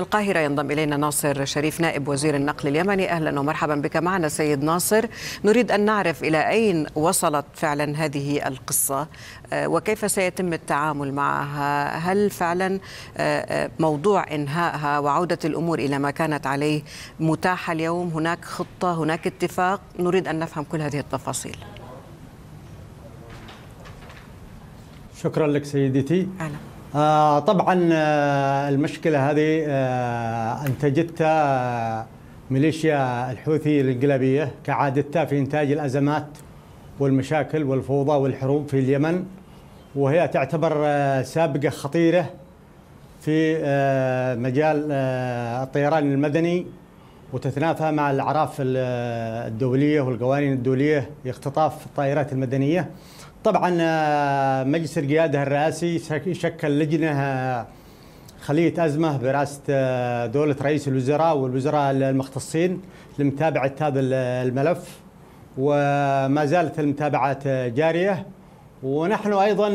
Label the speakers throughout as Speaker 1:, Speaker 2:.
Speaker 1: القاهرة ينضم إلينا ناصر شريف نائب وزير النقل اليمني أهلا ومرحبا بك معنا سيد ناصر نريد أن نعرف إلى أين وصلت فعلا هذه القصة آه، وكيف سيتم التعامل معها هل فعلا آه، آه، موضوع إنهائها وعودة الأمور إلى ما كانت عليه متاحة اليوم هناك خطة هناك اتفاق نريد أن نفهم كل هذه التفاصيل
Speaker 2: شكرا لك سيدتي أهلا. آه طبعا آه، المشكله هذه آه انتجتها آه، ميليشيا الحوثي الانقلابيه كعادتها في انتاج الازمات والمشاكل والفوضى والحروب في اليمن وهي تعتبر آه، سابقه خطيره في مجال الطيران المدني وتتنافى مع الاعراف الدوليه والقوانين الدوليه لاختطاف الطائرات المدنيه طبعا آه، مجلس القياده الرئاسي شكل لجنه آه، خليه ازمه برئاسه آه، دوله رئيس الوزراء والوزراء المختصين لمتابعه هذا الملف وما زالت المتابعات جاريه ونحن ايضا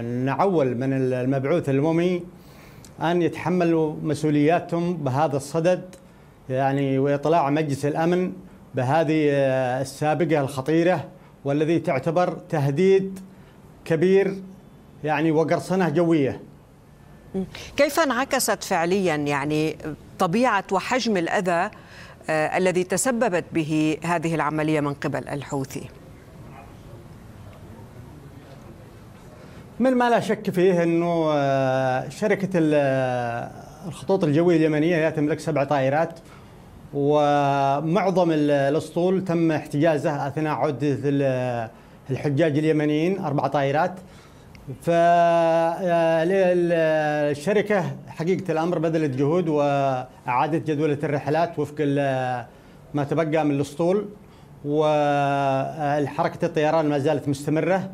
Speaker 2: نعول من المبعوث الاممي ان يتحملوا مسؤولياتهم بهذا الصدد يعني واطلاع مجلس الامن بهذه السابقه الخطيره والذي تعتبر تهديد كبير يعني وقرصنه جويه كيف انعكست
Speaker 1: فعليا يعني طبيعه وحجم الاذى آه، الذي تسببت به هذه العمليه من قبل الحوثي
Speaker 2: من ما لا شك فيه انه آه، شركه آه، الخطوط الجويه اليمنيه هي تملك سبع طائرات ومعظم الاسطول تم احتجازه اثناء عوده الحجاج اليمنيين اربع طائرات فالشركه حقيقه الامر بذلت جهود واعادت جدوله الرحلات وفق ما تبقى من الاسطول وحركه الطيران ما زالت مستمره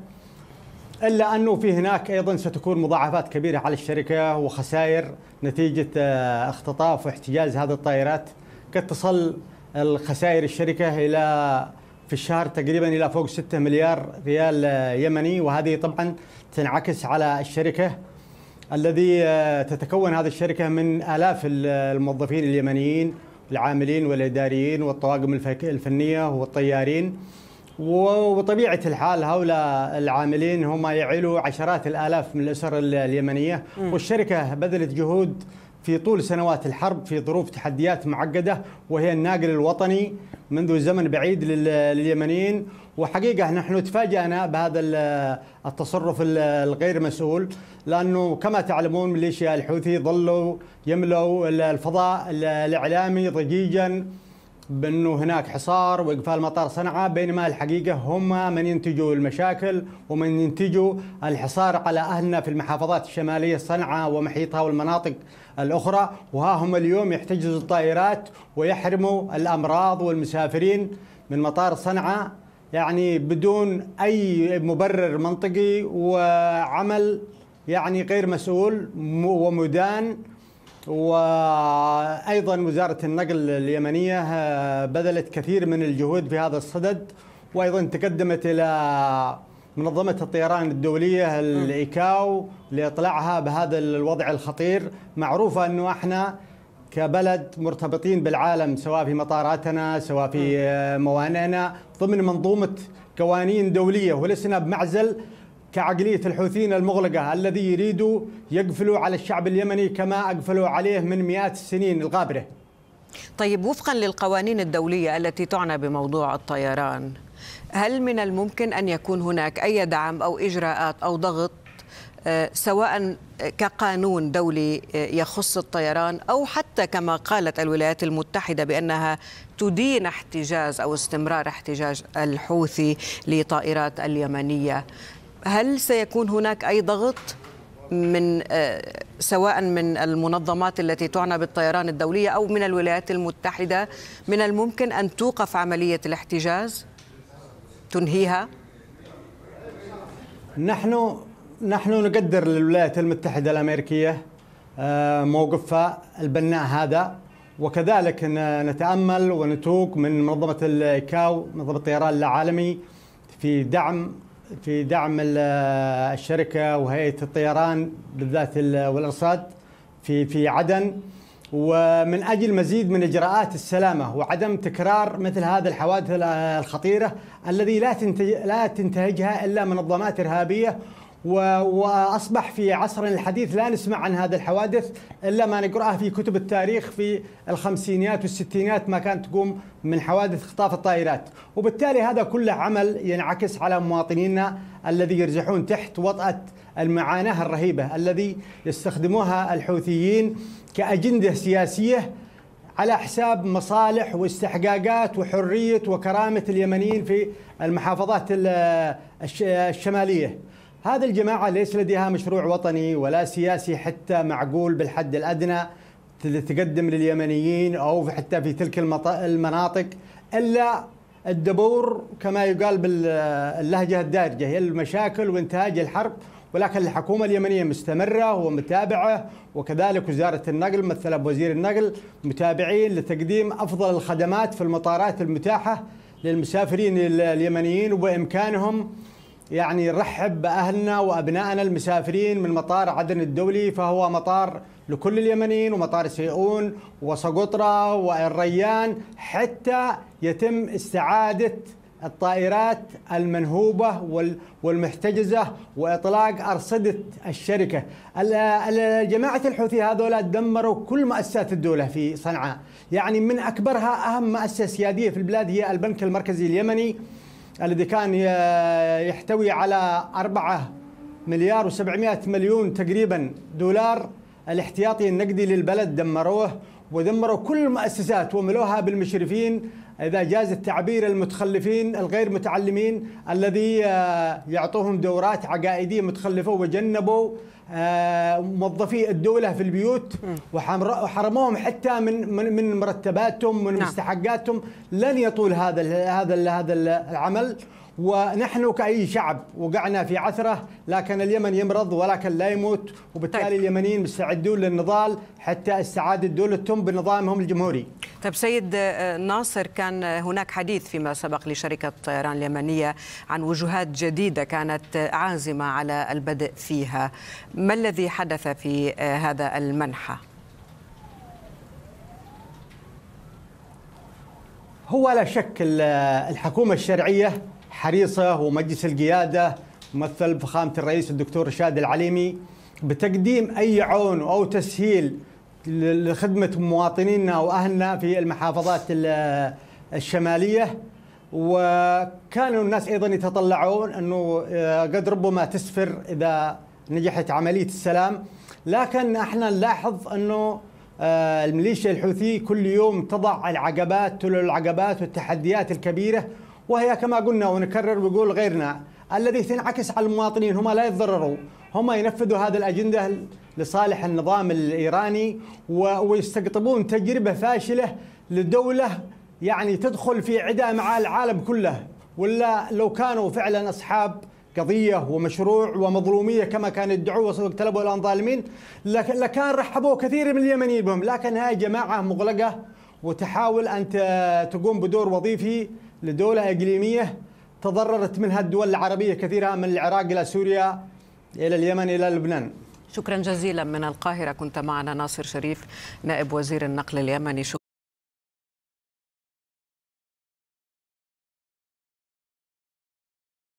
Speaker 2: الا انه في هناك ايضا ستكون مضاعفات كبيره على الشركه وخسائر نتيجه آه، اختطاف واحتجاز هذه الطائرات قد تصل الخسائر الشركة إلى في الشهر تقريبا إلى فوق 6 مليار ريال يمني وهذه طبعا تنعكس على الشركة الذي آه، تتكون هذه الشركة من آلاف الموظفين اليمنيين العاملين والإداريين والطواقم الفنية والطيارين وطبيعة الحال هؤلاء العاملين هم يعيلوا عشرات الآلاف من الأسر اليمنية والشركة بذلت جهود في طول سنوات الحرب في ظروف تحديات معقدة وهي الناقل الوطني منذ زمن بعيد لليمنيين وحقيقة نحن تفاجأنا بهذا التصرف الغير مسؤول لأنه كما تعلمون ميليشيا الحوثي ظلوا يملوا الفضاء الإعلامي ضجيجاً بانه هناك حصار واقفال مطار صنعاء بينما الحقيقه هم من ينتجوا المشاكل ومن ينتجوا الحصار على اهلنا في المحافظات الشماليه صنعاء ومحيطها والمناطق الاخرى وها هم اليوم يحتجزوا الطائرات ويحرموا الامراض والمسافرين من مطار صنعاء يعني بدون اي مبرر منطقي وعمل يعني غير مسؤول ومدان وايضا وزاره النقل اليمنيه آه، بذلت كثير من الجهود في هذا الصدد وايضا تقدمت الى منظمه الطيران الدوليه الايكاو لاطلاعها بهذا الوضع الخطير معروفه انه احنا كبلد مرتبطين بالعالم سواء في مطاراتنا سواء في آه، موانئنا ضمن منظومه قوانين دوليه ولسنا بمعزل كعقلية الحوثيين المغلقة الذي يريدوا يقفلوا على الشعب اليمني كما أقفلوا عليه من مئات السنين الغابرة
Speaker 1: طيب وفقا للقوانين الدولية التي تعنى بموضوع الطيران هل من الممكن أن يكون هناك أي دعم أو إجراءات أو ضغط آه، سواء كقانون دولي آه، يخص الطيران او حتى كما قالت الولايات المتحده بانها تدين احتجاز او استمرار احتجاج الحوثي لطائرات اليمنيه هل سيكون هناك أي ضغط من آه، سواء من المنظمات التي تعنى بالطيران الدولية أو من الولايات المتحدة من الممكن أن توقف عملية الاحتجاز تنهيها؟
Speaker 2: نحن نحن نقدر للولايات المتحدة الأمريكية آه، موقفها البناء هذا وكذلك نتأمل ونتوق من منظمة الكاو منظمة الطيران العالمي في دعم في دعم الشركه وهيئه الطيران بالذات والارصاد في في عدن ومن اجل مزيد من اجراءات السلامه وعدم تكرار مثل هذه الحوادث الخطيره الذي لا لا تنتهجها الا منظمات ارهابيه واصبح في عصرنا الحديث لا نسمع عن هذا الحوادث الا ما نقراها في كتب التاريخ في الخمسينيات والستينيات ما كانت تقوم من حوادث اختطاف الطائرات، وبالتالي هذا كله عمل ينعكس على مواطنينا الذي يرجحون تحت وطأة المعاناه الرهيبه الذي يستخدموها الحوثيين كاجنده سياسيه على حساب مصالح واستحقاقات وحريه وكرامه اليمنيين في المحافظات الشماليه. هذه الجماعة ليس لديها مشروع وطني ولا سياسي حتى معقول بالحد الأدنى تقدم لليمنيين أو حتى في تلك المناطق إلا الدبور كما يقال باللهجة الدارجة هي المشاكل وانتهاج الحرب ولكن الحكومة اليمنية مستمرة ومتابعة وكذلك وزارة النقل ممثلة بوزير النقل متابعين لتقديم أفضل الخدمات في المطارات المتاحة للمسافرين اليمنيين وبإمكانهم يعني نرحب باهلنا وابنائنا المسافرين من مطار عدن الدولي فهو مطار لكل اليمنيين ومطار سيئون وسقطرى والريان حتى يتم استعاده الطائرات المنهوبة والمحتجزة وإطلاق أرصدة الشركة جماعة الحوثي هذولا دمروا كل مؤسسات الدولة في صنعاء يعني من أكبرها أهم مؤسسة سيادية في البلاد هي البنك المركزي اليمني الذي كان يحتوي على 4 مليار و700 مليون تقريبا دولار الاحتياطي النقدي للبلد دمروه ودمروا كل المؤسسات وملوها بالمشرفين إذا جاز التعبير المتخلفين الغير متعلمين الذي آه، يعطوهم دورات عقائدية متخلفة وجنبوا آه، موظفي الدولة في البيوت وحرموهم حتى من من مرتباتهم من نعم. مستحقاتهم لن يطول هذا هذا هذا العمل ونحن كأي شعب وقعنا في عثرة لكن اليمن يمرض ولكن لا يموت وبالتالي طيب. اليمنيين مستعدون للنضال حتى استعادة دولتهم بنظامهم الجمهوري
Speaker 1: طيب سيد آه، ناصر كان هناك حديث فيما سبق لشركة طيران اليمنية عن وجهات جديدة كانت عازمة على البدء فيها ما الذي حدث في آه، هذا المنحى؟
Speaker 2: هو لا شك آه، الحكومة الشرعية حريصة ومجلس القيادة ممثل بفخامة الرئيس الدكتور رشاد العليمي بتقديم أي عون أو تسهيل لخدمة مواطنينا وأهلنا في المحافظات الشمالية وكانوا الناس أيضا يتطلعون أنه آه، قد ربما تسفر إذا نجحت عملية السلام لكن احنا نلاحظ أنه آه، الميليشيا الحوثي كل يوم تضع العقبات تلو العقبات والتحديات الكبيرة وهي كما قلنا ونكرر ونقول غيرنا الذي تنعكس على المواطنين هم لا يتضرروا هم ينفذوا هذه الأجندة لصالح النظام الإيراني ويستقطبون تجربة فاشلة لدولة يعني تدخل في عداء مع العالم كله ولا لو كانوا فعلا أصحاب قضية ومشروع ومظلومية كما كانوا يدعوا وكتلبوا الآن ظالمين لكان رحبوا كثير من اليمنيين بهم لكنها جماعة مغلقة وتحاول أن تقوم بدور وظيفي لدولة إقليمية تضررت منها الدول العربية كثيرة من العراق إلى سوريا إلى اليمن إلى لبنان
Speaker 1: شكرا جزيلا من القاهرة كنت معنا ناصر شريف نائب وزير النقل اليمني